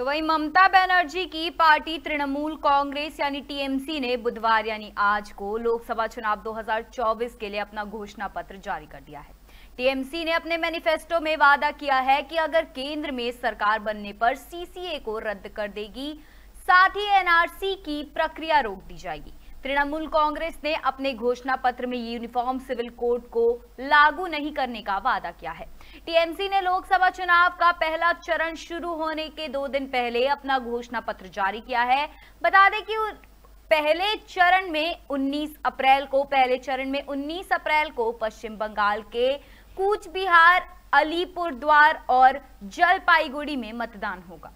तो वहीं ममता बनर्जी की पार्टी तृणमूल कांग्रेस यानी टीएमसी ने बुधवार यानी आज को लोकसभा चुनाव 2024 के लिए अपना घोषणा पत्र जारी कर दिया है टीएमसी ने अपने मैनिफेस्टो में वादा किया है कि अगर केंद्र में सरकार बनने पर सीसीए को रद्द कर देगी साथ ही एनआरसी की प्रक्रिया रोक दी जाएगी तृणमूल कांग्रेस ने अपने घोषणा पत्र में यूनिफॉर्म सिविल कोड को लागू नहीं करने का वादा किया है टीएमसी ने लोकसभा चुनाव का पहला चरण शुरू होने के दो दिन पहले अपना घोषणा पत्र जारी किया है बता दें कि पहले चरण में 19 अप्रैल को पहले चरण में 19 अप्रैल को पश्चिम बंगाल के कूचबिहार अलीपुरद्वार अलीपुर द्वार और जलपाईगुड़ी में मतदान होगा